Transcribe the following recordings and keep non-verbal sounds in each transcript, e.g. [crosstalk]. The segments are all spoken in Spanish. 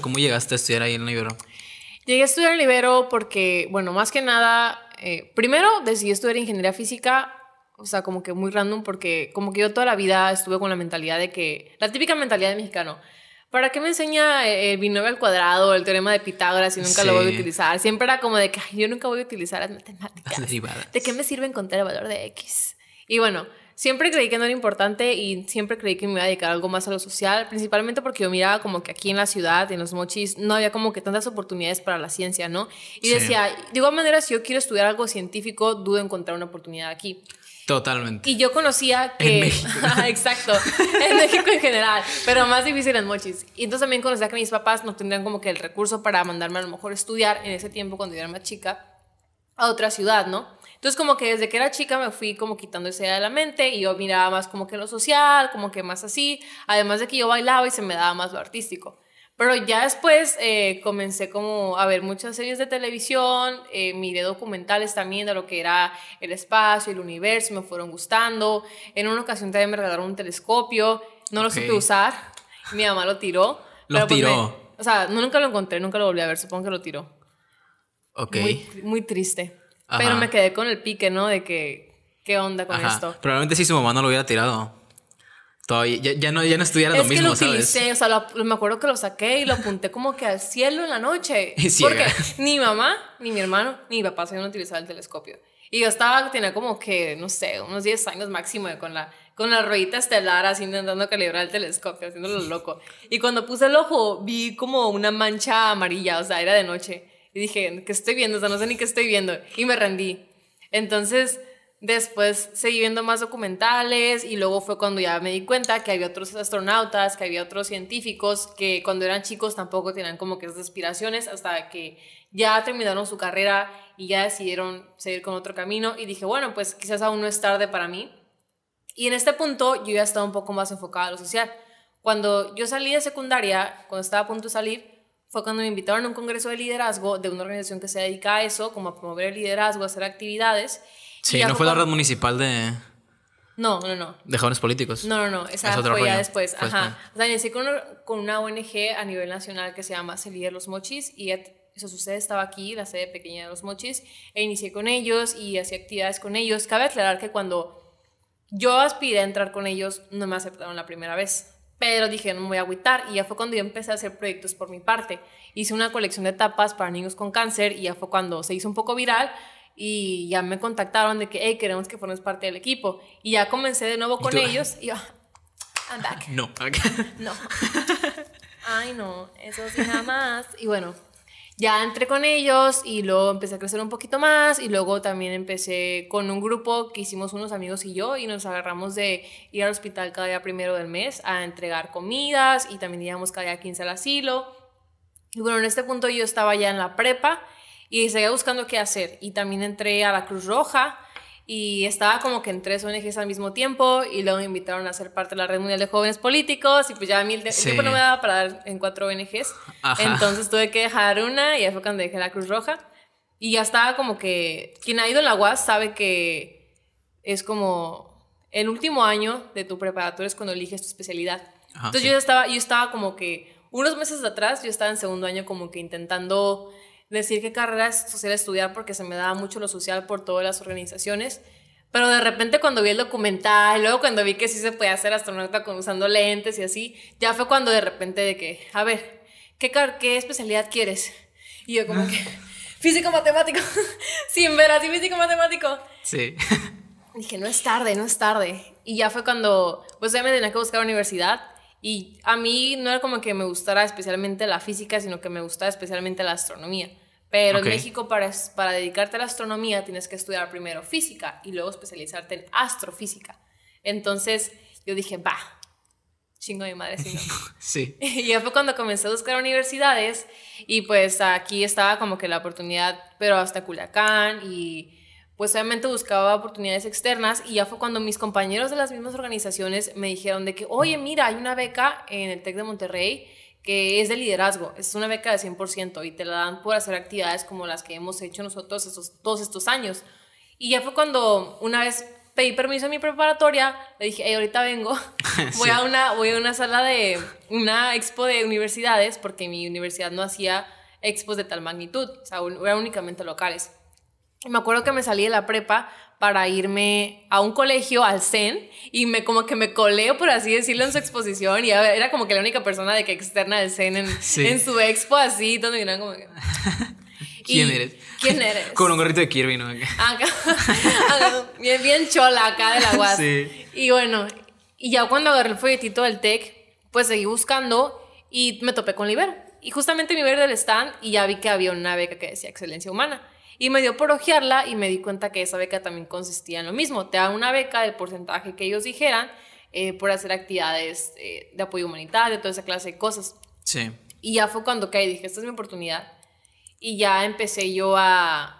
¿Cómo llegaste a estudiar ahí en Libero? Llegué a estudiar en Libero porque, bueno, más que nada, eh, primero decidí estudiar ingeniería física, o sea, como que muy random, porque como que yo toda la vida estuve con la mentalidad de que, la típica mentalidad de mexicano, ¿para qué me enseña el eh, eh, binomio al cuadrado, el teorema de Pitágoras y nunca lo voy a utilizar? Siempre era como de que yo nunca voy a utilizar las matemáticas. [laughs] ¿De qué me sirve encontrar el valor de X? Y bueno, Siempre creí que no era importante y siempre creí que me iba a dedicar algo más a lo social, principalmente porque yo miraba como que aquí en la ciudad, en los mochis, no había como que tantas oportunidades para la ciencia, ¿no? Y decía, de igual manera, si yo quiero estudiar algo científico, dudo encontrar una oportunidad aquí. Totalmente. Y yo conocía que... En México. [laughs] exacto, en México en general, pero más difícil en mochis. Y entonces también conocía que mis papás no tendrían como que el recurso para mandarme a lo mejor estudiar en ese tiempo cuando yo era más chica a otra ciudad, ¿no? Entonces como que desde que era chica me fui como quitando esa idea de la mente y yo miraba más como que lo social, como que más así, además de que yo bailaba y se me daba más lo artístico. Pero ya después eh, comencé como a ver muchas series de televisión, eh, miré documentales también de lo que era el espacio, el universo, me fueron gustando. En una ocasión también me regalaron un telescopio, no lo supe usar, [laughs] mi mamá lo tiró. Lo pues, tiró. o sea, no, nunca lo encontré, nunca lo volví a ver, supongo que lo tiró. Ok. Muy, muy triste. Pero me quedé con el pique, ¿no? De que, ¿qué onda con esto? Probablemente si su mamá no lo hubiera tirado. Todavía, ya, ya no, ya no estudiara lo mismo, ¿sabes? Es que lo utilicé, o sea, me acuerdo que lo saqué y lo apunté como que al cielo en la noche. [laughs] porque ni mi mamá, ni mi hermano, ni mi papá sabían utilizar el telescopio. Y yo estaba, tenía como que, no sé, unos 10 años máximo con la, con la ruedita estelar, así intentando calibrar el telescopio, haciéndolo loco. Y cuando puse el ojo, vi como una mancha amarilla, o sea, era de noche. Y dije, ¿qué estoy viendo? O sea, no sé ni qué estoy viendo. Y me rendí. Entonces, después seguí viendo más documentales y luego fue cuando ya me di cuenta que había otros astronautas, que había otros científicos que cuando eran chicos tampoco tenían como que esas aspiraciones hasta que ya terminaron su carrera y ya decidieron seguir con otro camino y dije, bueno, pues quizás aún no es tarde para mí. Y en este punto yo ya estaba un poco más enfocada a lo social. Cuando yo salí de secundaria, cuando estaba a punto de salir, fue cuando me invitaron a un congreso de liderazgo de una organización que se dedica a eso, como a promover el liderazgo, a hacer actividades. Sí, no fue la red municipal de... No, no, no. De jóvenes políticos. No, no, no. Esa fue ya después. Ajá. O sea, inicié con, una ONG a nivel nacional que se llama Se Los Mochis y eso sucede, estaba aquí, la sede pequeña de Los Mochis, e inicié con ellos y hacía actividades con ellos. Cabe aclarar que cuando yo aspiré a entrar con ellos, no me aceptaron la primera vez. Pero dije, no me voy a agüitar. Y ya fue cuando yo empecé a hacer proyectos por mi parte. Hice una colección de tapas para niños con cáncer y ya fue cuando se hizo un poco viral y ya me contactaron de que, hey, queremos que formes parte del equipo. Y ya comencé de nuevo con ellos y yo, [laughs] I'm back. No. No. [laughs] Ay, no, eso sí más Y bueno, ya entré con ellos y luego empecé a crecer un poquito más y luego también empecé con un grupo que hicimos unos amigos y yo y nos agarramos de ir al hospital cada día primero del mes a entregar comidas y también íbamos cada día 15 al asilo. Y bueno, en este punto yo estaba ya en la prepa y seguía buscando qué hacer y también entré a la Cruz Roja y estaba como que en tres ONGs al mismo tiempo y luego me invitaron a ser parte de la Red Mundial de Jóvenes Políticos y pues ya a mí el, tiempo no me daba para dar en cuatro ONGs. Entonces tuve que dejar una y ahí fue cuando dejé la Cruz Roja. Y ya estaba como que quien ha ido a la UAS sabe que es como el último año de tu preparatoria es cuando eliges tu especialidad. Entonces yo, estaba, yo estaba como que unos meses atrás, yo estaba en segundo año como que intentando decir qué carrera social estudiar porque se me daba mucho lo social por todas las organizaciones. Pero de repente cuando vi el documental, luego cuando vi que sí se podía hacer astronauta con, usando lentes y así, ya fue cuando de repente de que, a ver, ¿qué, qué especialidad quieres? Y yo como [laughs] que, físico matemático, [laughs] sin ver así físico matemático. Sí. [laughs] dije, no es tarde, no es tarde. Y ya fue cuando, pues ya me tenía que buscar universidad. Y a mí no era como que me gustara especialmente la física, sino que me gustaba especialmente la astronomía. Pero en México para, dedicarte a la astronomía tienes que estudiar primero física y luego especializarte en astrofísica. Entonces yo dije, va, chingo de mi madre sí. [laughs] [laughs] Y ya fue cuando comencé a buscar universidades y pues aquí estaba como que la oportunidad, pero hasta Culiacán y pues obviamente buscaba oportunidades externas y ya fue cuando mis compañeros de las mismas organizaciones me dijeron de que, oye, mira, hay una beca en el TEC de Monterrey que es de liderazgo, es una beca de 100% y te la dan por hacer actividades como las que hemos hecho nosotros esos, todos estos años. Y ya fue cuando una vez pedí permiso a mi preparatoria, le dije, ahorita vengo, [laughs] voy, a una, voy a una sala de una expo de universidades, porque mi universidad no hacía expos de tal magnitud, o sea, eran únicamente locales. Y me acuerdo que me salí de la prepa, para irme a un colegio, al CEN, y me como que me coleo, por así decirlo, en su exposición, y era como que la única persona de que externa del CEN en, su expo, así, donde miran como que... [laughs] ¿Quién eres? ¿Quién eres? [laughs] Con un gorrito de Kirby, ¿no? Acá, [laughs] ah, bien, chola acá de la UAS. Y bueno, y ya cuando agarré el folletito del TEC, pues seguí buscando y me topé con Libero, Y justamente me ver del stand y ya vi que había una beca que decía Excelencia Humana. Y me dio por ojearla y me di cuenta que esa beca también consistía en lo mismo. Te dan una beca del porcentaje que ellos dijeran eh, por hacer actividades eh, de apoyo humanitario, toda esa clase de cosas. Sí. Y ya fue cuando caí, dije, esta es mi oportunidad. Y ya empecé yo a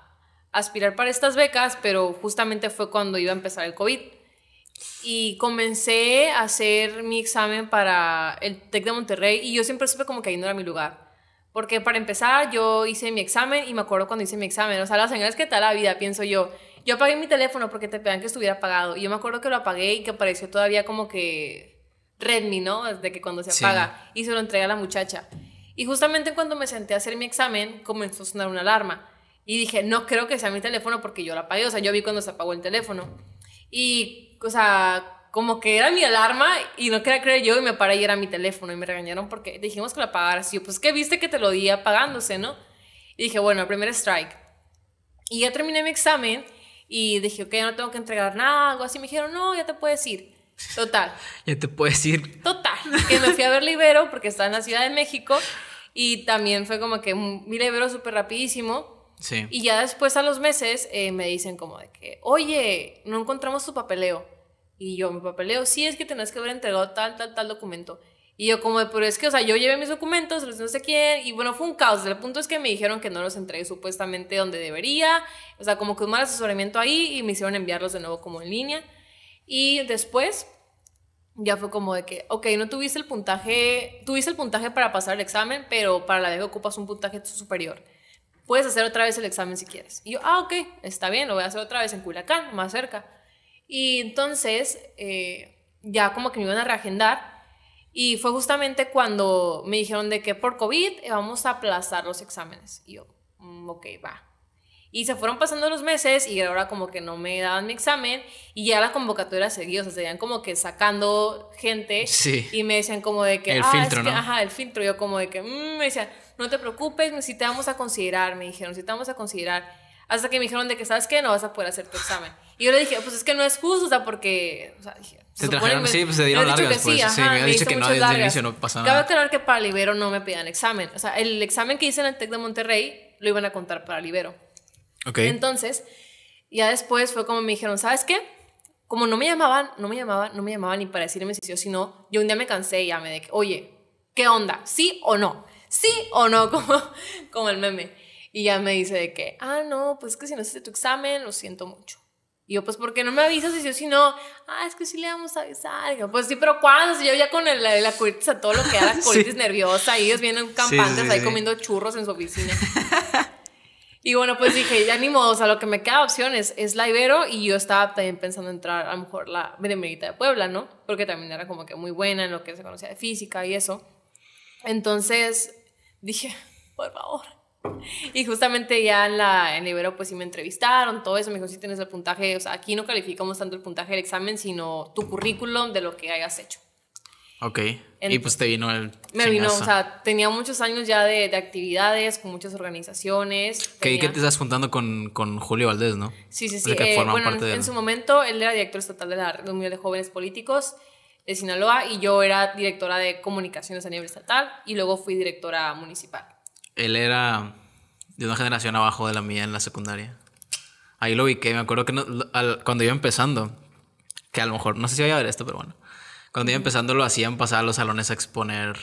aspirar para estas becas, pero justamente fue cuando iba a empezar el COVID. Y comencé a hacer mi examen para el TEC de Monterrey y yo siempre supe como que ahí no era mi lugar. Porque para empezar, yo hice mi examen y me acuerdo cuando hice mi examen. O sea, las señales que tal la vida, pienso yo. Yo apagué mi teléfono porque te pedían que estuviera apagado. Y yo me acuerdo que lo apagué y que apareció todavía como que Redmi, ¿no? Desde que cuando se apaga. Y se lo entrega a la muchacha. Y justamente cuando me senté a hacer mi examen, comenzó a sonar una alarma. Y dije, no creo que sea mi teléfono porque yo lo apagué. O sea, yo vi cuando se apagó el teléfono. Y, o sea, como que era mi alarma y no quería creer yo y me paré y era mi teléfono y me regañaron porque dijimos que lo apagara Y yo, pues que viste que te lo di apagándose, ¿no? Y dije, bueno, primer strike. Y ya terminé mi examen y dije, ok, no tengo que entregar nada, algo así. Me dijeron, no, ya te puedes ir. Total. [laughs] ya te puedes ir. Total. Que me fui a ver Libero porque estaba en la Ciudad de México y también fue como que mi Libero súper rapidísimo. Sí. Y ya después a los meses eh, me dicen como de que, oye, no encontramos tu papeleo y yo, mi papeleo, sí, es que tenés que haber entregado tal, tal, tal documento. Y yo como, pero es que, o sea, yo llevé mis documentos, los no sé quién, y bueno, fue un caos. El punto es que me dijeron que no los entregué supuestamente donde debería, o sea, como que un mal asesoramiento ahí y me hicieron enviarlos de nuevo como en línea. Y después ya fue como de que, ok, no tuviste el puntaje, tuviste el puntaje para pasar el examen, pero para la vez ocupas un puntaje superior. Puedes hacer otra vez el examen si quieres. Y yo, ah, ok, está bien, lo voy a hacer otra vez en Culiacán, más cerca. Y entonces eh, ya como que me iban a reagendar y fue justamente cuando me dijeron de que por COVID eh, vamos a aplazar los exámenes. Y yo, mm, ok, va. Y se fueron pasando los meses y ahora como que no me daban mi examen y ya la convocatoria seguía, o sea, seguían como que sacando gente y me decían como de que... El ah, filtro, es que, Ajá, el filtro. Yo como de que... Mm", me decían, no te preocupes, si te vamos a considerar, me dijeron, si te vamos a considerar. Hasta que me dijeron de que, ¿sabes qué? No vas a poder hacer tu examen. Y yo le dije, pues es que no es justo, o sea, porque. O sea, se, trajeron, sí, pues se dieron largas, que Sí, me, han dicho que no, desde el inicio no pasa nada. Cabe aclarar que para Libero no me pidan examen. O sea, el examen que hice en el TEC de Monterrey lo iban a contar para Libero. Ok. Entonces, ya después fue como me dijeron, ¿sabes qué? Como no me llamaban, no me llamaban, no me llamaban ni para decirme si sí o si no, yo un día me cansé y ya me dije, oye, ¿qué onda? ¿Sí o no? ¿Sí o no? [laughs] Como, como el meme. Y ya me dice de que, ah, no, pues es que si no hiciste tu examen, lo siento mucho. Y yo, pues, ¿por qué no me avisas? Y yo, si no, ah, es que sí le vamos a avisar. Y yo, pues sí, pero ¿cuándo? Si yo ya con la, la colitis, a todo lo que era [laughs] colitis nerviosa, y ellos vienen campantes ahí comiendo churros en su oficina. y bueno, pues dije, ya ni modo, o sea, lo que me queda de opción es, la Ibero, y yo estaba también pensando entrar a lo mejor la Benemerita de Puebla, ¿no? Porque también era como que muy buena en lo que se conocía de física y eso. Entonces dije, [laughs] por favor, y justamente ya en, la, Ibero, pues sí me entrevistaron, todo eso. Me dijo: si tienes el puntaje, o sea, aquí no calificamos tanto el puntaje del examen, sino tu currículum de lo que hayas hecho. Ok. y pues te vino el. Me vino, o sea, tenía muchos años ya de, de actividades con muchas organizaciones. Que, que te estás juntando con, con, Julio Valdés, ¿no? Sí, sí, sí. Eh, bueno, en, su momento él era director estatal de la reunión de Jóvenes Políticos de Sinaloa y yo era directora de comunicaciones a nivel estatal y luego fui directora municipal él era de una generación abajo de la mía en la secundaria. Ahí lo vi que me acuerdo que cuando iba empezando, que a lo mejor, no sé si voy a ver esto, pero bueno, cuando iba empezando lo hacían pasar a los salones a exponer,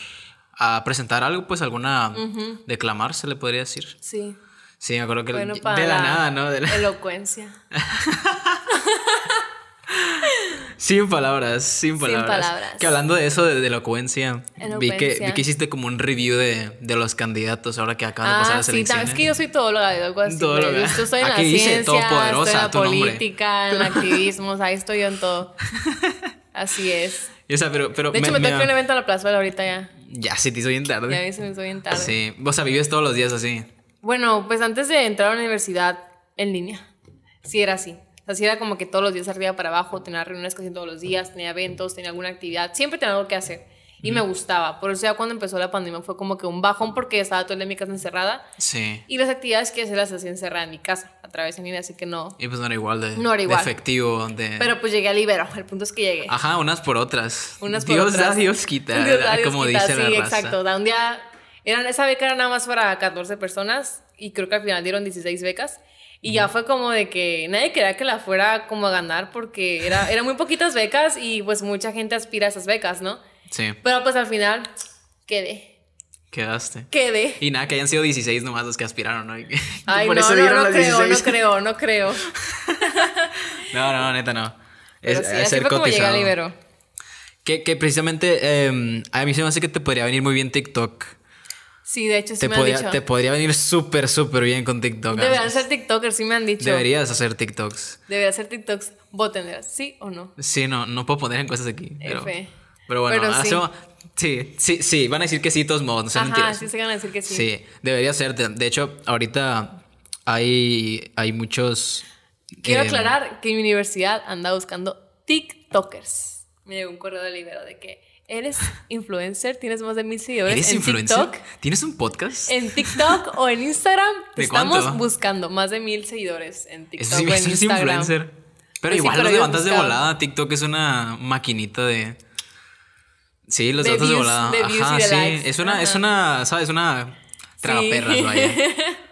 a presentar algo, pues alguna, declamarse declamar, se le podría decir. Sí. Sí, me acuerdo que de la, nada, ¿no? De la... Elocuencia. [laughs] [laughs] Sin palabras, sin palabras. Sin palabras. Que hablando de eso, de, elocuencia, Vi, que, hiciste como un review de, los candidatos ahora que acaban de pasar ah, las sí, elecciones. Sí, sabes que yo soy todóloga de algo así. Yo estoy en la ciencia, estoy en la política, en [laughs] activismos, ahí estoy yo en todo. Así es. de hecho, me, me tengo un evento a la plaza ahorita ya. Ya, sí, te estoy bien tarde. Ya, se me estoy bien Sí. O sea, vives todos los días así. Bueno, pues antes de entrar a la universidad en línea, sí era así. O era como que todos los días arriba para abajo, tenía reuniones casi todos los días, tenía eventos, tenía alguna actividad, siempre tenía algo que hacer. Y me gustaba. Por eso ya cuando empezó la pandemia fue como que un bajón porque estaba todo el mi casa encerrada. Sí. Y las actividades que hacía las hacía encerrada en mi casa, a través de mí, así que no. Y pues no era igual de, no era igual. efectivo. De... Pero pues llegué a libero. El punto es que llegué. Ajá, unas por otras. Unas por Dios otras. Da, Dios quita. como dice la raza. exacto. Da un día... Eran, esa beca era nada más para 14 personas y creo que al final dieron 16 becas. Y ya fue como de que nadie quería que la fuera como a ganar porque era, eran muy poquitas becas y pues mucha gente aspira a esas becas, ¿no? Sí. Pero pues al final quedé. Quedaste. Quedé. Y nada, que hayan sido 16 nomás los que aspiraron, ¿no? [laughs] Ay, no, no, no, creo, no creo, [laughs] no creo. no, no, neta no. es, sí, fue como llega Que, que precisamente em, a mí se me hace que te podría venir muy bien TikTok. Sí, de hecho, sí te me dicho. Te podría venir súper, súper bien con TikTok. Deberías hacer TikTokers, sí me han dicho. Deberías hacer TikToks. Deberías hacer TikToks. Voten, ¿sí o no? Sí, no, no puedo poner en cosas aquí. Pero, pero bueno, sí. Sí, sí, sí, van a decir que sí, todos modos, no Ajá, Sí, se van a decir que sí. Sí, debería ser. De hecho, ahorita hay, hay muchos. Quiero eh, aclarar que mi universidad anda buscando TikTokers me llegó un correo de Libero de que eres influencer, tienes más de mil seguidores ¿Eres en influencer? TikTok. ¿Tienes un podcast? En TikTok o en Instagram estamos buscando más de mil seguidores en TikTok. sí, o en influencer. Pero pues igual los levantas de volada. TikTok es una maquinita de. Sí, los levantas de, volada. Ajá, sí. Es una, es una, ¿sabes? Una traperras, sí. [laughs]